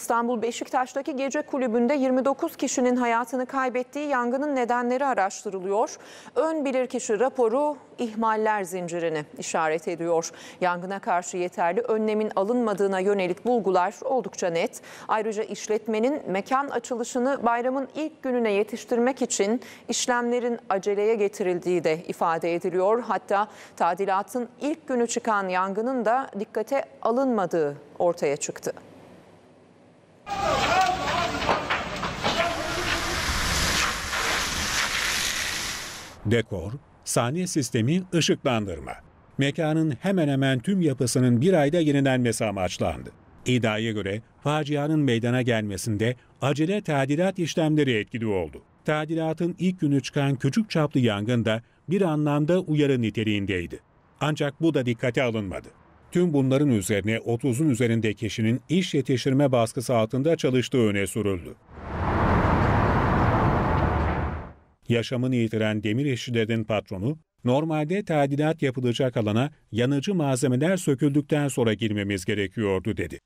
İstanbul Beşiktaş'taki gece kulübünde 29 kişinin hayatını kaybettiği yangının nedenleri araştırılıyor. Ön bilirkişi raporu ihmaller zincirini işaret ediyor. Yangına karşı yeterli önlemin alınmadığına yönelik bulgular oldukça net. Ayrıca işletmenin mekan açılışını bayramın ilk gününe yetiştirmek için işlemlerin aceleye getirildiği de ifade ediliyor. Hatta tadilatın ilk günü çıkan yangının da dikkate alınmadığı ortaya çıktı. Dekor, sahne sistemi, ışıklandırma. Mekanın hemen hemen tüm yapısının bir ayda yenilenmesi amaçlandı. İddiaya göre facianın meydana gelmesinde acele tadilat işlemleri etkili oldu. Tadilatın ilk günü çıkan küçük çaplı yangın da bir anlamda uyarı niteliğindeydi. Ancak bu da dikkate alınmadı. Tüm bunların üzerine 30'un üzerinde kişinin iş yetiştirme baskısı altında çalıştığı öne sürüldü. Yaşamını yitiren demir işçilerin patronu, normalde tadilat yapılacak alana yanıcı malzemeler söküldükten sonra girmemiz gerekiyordu dedi.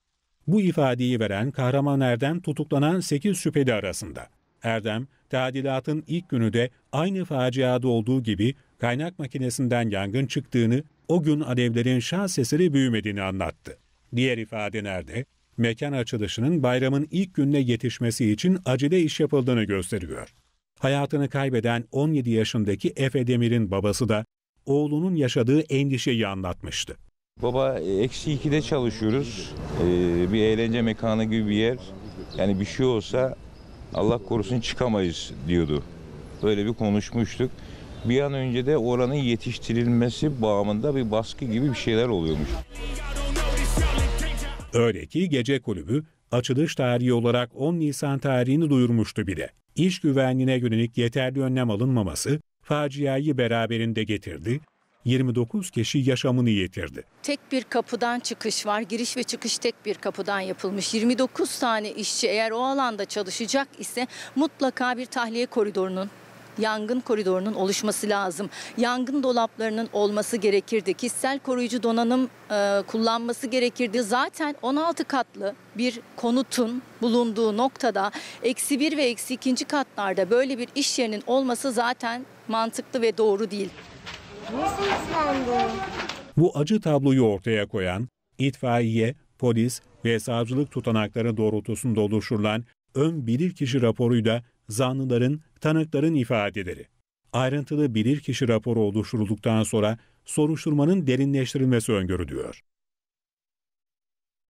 Bu ifadeyi veren Kahraman Erdem tutuklanan 8 şüpheli arasında. Erdem, tadilatın ilk günü de aynı faciada olduğu gibi kaynak makinesinden yangın çıktığını, o gün alevlerin şans eseri büyümediğini anlattı. Diğer ifade nerede? Mekan açılışının bayramın ilk gününe yetişmesi için acele iş yapıldığını gösteriyor. Hayatını kaybeden 17 yaşındaki Efe Demir'in babası da oğlunun yaşadığı endişeyi anlatmıştı. Baba e, eksi 2'de çalışıyoruz. Ee, bir eğlence mekanı gibi bir yer. Yani bir şey olsa Allah korusun çıkamayız diyordu. Böyle bir konuşmuştuk. Bir an önce de oranın yetiştirilmesi bağımında bir baskı gibi bir şeyler oluyormuş. Öyle ki gece kulübü açılış tarihi olarak 10 Nisan tarihini duyurmuştu bile. İş güvenliğine yönelik yeterli önlem alınmaması faciayı beraberinde getirdi 29 kişi yaşamını yitirdi. Tek bir kapıdan çıkış var. Giriş ve çıkış tek bir kapıdan yapılmış. 29 tane işçi eğer o alanda çalışacak ise mutlaka bir tahliye koridorunun yangın koridorunun oluşması lazım. Yangın dolaplarının olması gerekirdi. Kişisel koruyucu donanım e, kullanması gerekirdi. Zaten 16 katlı bir konutun bulunduğu noktada eksi bir ve eksi ikinci katlarda böyle bir iş yerinin olması zaten mantıklı ve doğru değil. Nasıl ıslandı? Bu acı tabloyu ortaya koyan itfaiye, polis ve savcılık tutanakları doğrultusunda oluşturulan ön bilirkişi raporuyla zanlıların, tanıkların ifadeleri. Ayrıntılı bilirkişi raporu oluşturulduktan sonra soruşturmanın derinleştirilmesi öngörülüyor.